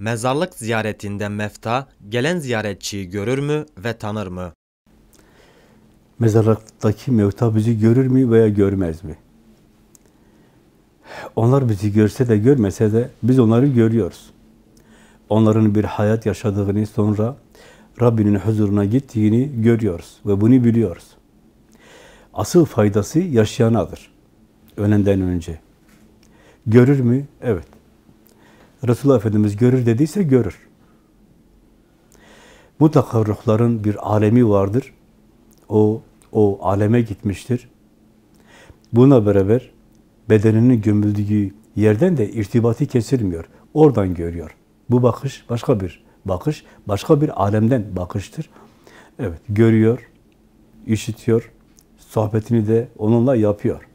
Mezarlık ziyaretinde mefta gelen ziyaretçiyi görür mü ve tanır mı? Mezarlıktaki mevta bizi görür mü veya görmez mi? Onlar bizi görse de görmese de biz onları görüyoruz. Onların bir hayat yaşadığını sonra Rabbinin huzuruna gittiğini görüyoruz ve bunu biliyoruz. Asıl faydası yaşayanadır. Önenden önce. Görür mü? Evet. Resulullah Efendimiz görür dediyse görür. Bu ruhların bir alemi vardır. O, o aleme gitmiştir. Buna beraber bedeninin gömüldüğü yerden de irtibatı kesilmiyor. Oradan görüyor. Bu bakış başka bir bakış, başka bir alemden bakıştır. Evet, görüyor, işitiyor, sohbetini de onunla yapıyor.